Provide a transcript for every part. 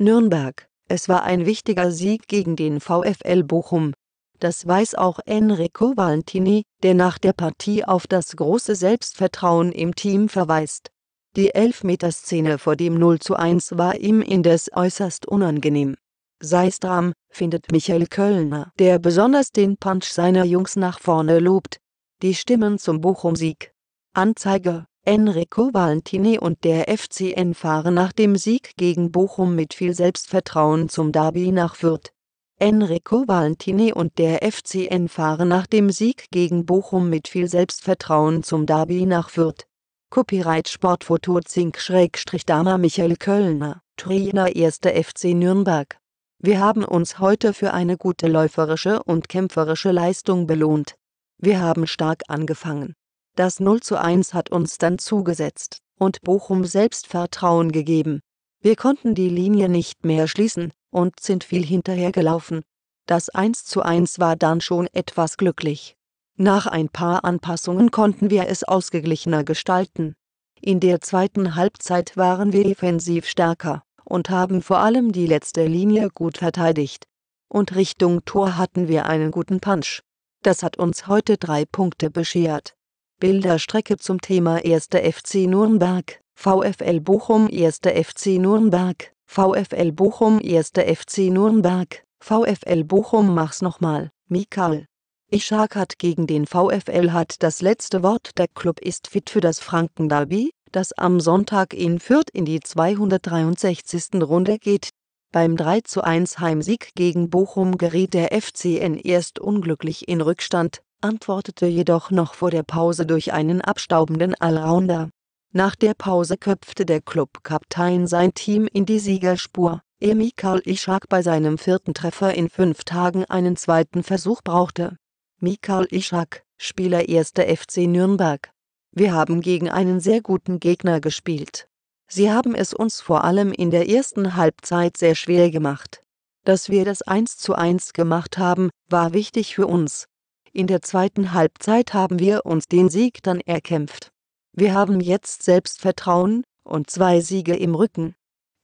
Nürnberg. Es war ein wichtiger Sieg gegen den VfL Bochum. Das weiß auch Enrico Valentini, der nach der Partie auf das große Selbstvertrauen im Team verweist. Die Elfmeterszene vor dem 0:1 war ihm indes äußerst unangenehm. Seistram, findet Michael Kölner, der besonders den Punch seiner Jungs nach vorne lobt. Die Stimmen zum Bochum-Sieg. Anzeiger Enrico Valentini und der FCN fahren nach dem Sieg gegen Bochum mit viel Selbstvertrauen zum Derby nach Fürth. Enrico Valentini und der FCN fahren nach dem Sieg gegen Bochum mit viel Selbstvertrauen zum Derby nach Fürth. Copyright Sportfoto Zink-Dama Michael Kölner, Trainer 1. FC Nürnberg. Wir haben uns heute für eine gute läuferische und kämpferische Leistung belohnt. Wir haben stark angefangen. Das 0 zu 1 hat uns dann zugesetzt und Bochum Selbstvertrauen gegeben. Wir konnten die Linie nicht mehr schließen und sind viel hinterhergelaufen. Das 1 zu 1 war dann schon etwas glücklich. Nach ein paar Anpassungen konnten wir es ausgeglichener gestalten. In der zweiten Halbzeit waren wir defensiv stärker und haben vor allem die letzte Linie gut verteidigt. Und Richtung Tor hatten wir einen guten Punch. Das hat uns heute drei Punkte beschert. Bilderstrecke zum Thema 1. FC Nürnberg, VfL Bochum 1. FC Nürnberg, VfL Bochum 1. FC Nürnberg, VfL Bochum mach's nochmal, Mikal. Ishak hat gegen den VfL hat das letzte Wort. Der Club ist fit für das Frankendarby, das am Sonntag in Fürth in die 263. Runde geht. Beim 3:1 Heimsieg gegen Bochum geriet der FCN erst unglücklich in Rückstand, antwortete jedoch noch vor der Pause durch einen abstaubenden Allrounder. Nach der Pause köpfte der Clubkapitän sein Team in die Siegerspur, ehe Mikhail Ishak bei seinem vierten Treffer in fünf Tagen einen zweiten Versuch brauchte. Mikhail Ishak, Spieler 1. FC Nürnberg. Wir haben gegen einen sehr guten Gegner gespielt. Sie haben es uns vor allem in der ersten Halbzeit sehr schwer gemacht. Dass wir das 1 zu 1 gemacht haben, war wichtig für uns, in der zweiten Halbzeit haben wir uns den Sieg dann erkämpft. Wir haben jetzt Selbstvertrauen und zwei Siege im Rücken.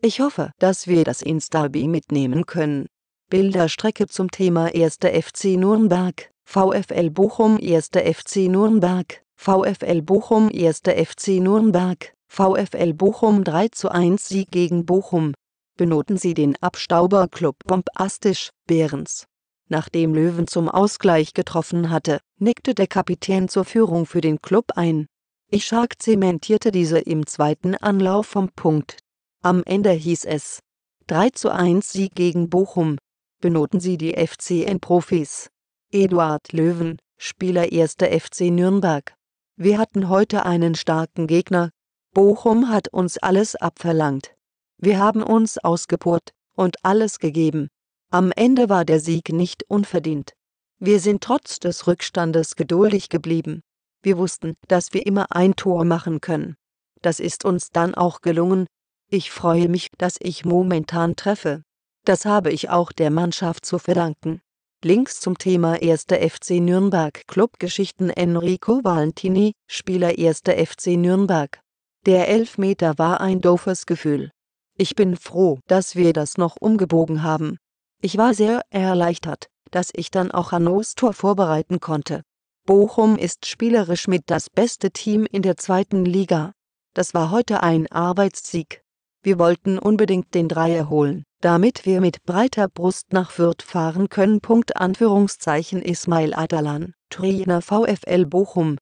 Ich hoffe, dass wir das Instabi mitnehmen können. Bilderstrecke zum Thema 1. FC Nürnberg, VfL Bochum 1. FC Nürnberg, VfL Bochum 1. FC Nürnberg, VfL Bochum 3 zu 1 Sieg gegen Bochum. Benoten Sie den Abstauberclub bombastisch, Behrens. Nachdem Löwen zum Ausgleich getroffen hatte, nickte der Kapitän zur Führung für den Club ein. Ishak zementierte diese im zweiten Anlauf vom Punkt. Am Ende hieß es 3 zu 1 Sieg gegen Bochum. Benoten Sie die FCN-Profis. Eduard Löwen, Spieler 1. FC Nürnberg. Wir hatten heute einen starken Gegner. Bochum hat uns alles abverlangt. Wir haben uns ausgepurt und alles gegeben. Am Ende war der Sieg nicht unverdient. Wir sind trotz des Rückstandes geduldig geblieben. Wir wussten, dass wir immer ein Tor machen können. Das ist uns dann auch gelungen. Ich freue mich, dass ich momentan treffe. Das habe ich auch der Mannschaft zu verdanken. Links zum Thema 1. FC Nürnberg Clubgeschichten Enrico Valentini, Spieler 1. FC Nürnberg. Der Elfmeter war ein doofes Gefühl. Ich bin froh, dass wir das noch umgebogen haben. Ich war sehr erleichtert, dass ich dann auch Hannos Tor vorbereiten konnte. Bochum ist spielerisch mit das beste Team in der zweiten Liga. Das war heute ein Arbeitssieg. Wir wollten unbedingt den Dreier holen, damit wir mit breiter Brust nach Fürth fahren können. Punkt Anführungszeichen Ismail Adalan, Trainer VfL Bochum.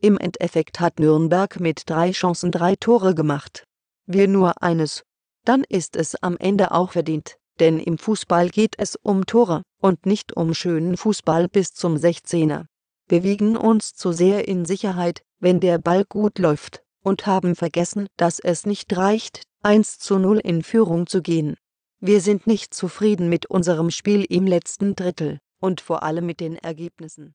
Im Endeffekt hat Nürnberg mit drei Chancen drei Tore gemacht. Wir nur eines. Dann ist es am Ende auch verdient denn im Fußball geht es um Tore und nicht um schönen Fußball bis zum 16er. Wir wiegen uns zu sehr in Sicherheit, wenn der Ball gut läuft, und haben vergessen, dass es nicht reicht, 1 zu 0 in Führung zu gehen. Wir sind nicht zufrieden mit unserem Spiel im letzten Drittel, und vor allem mit den Ergebnissen.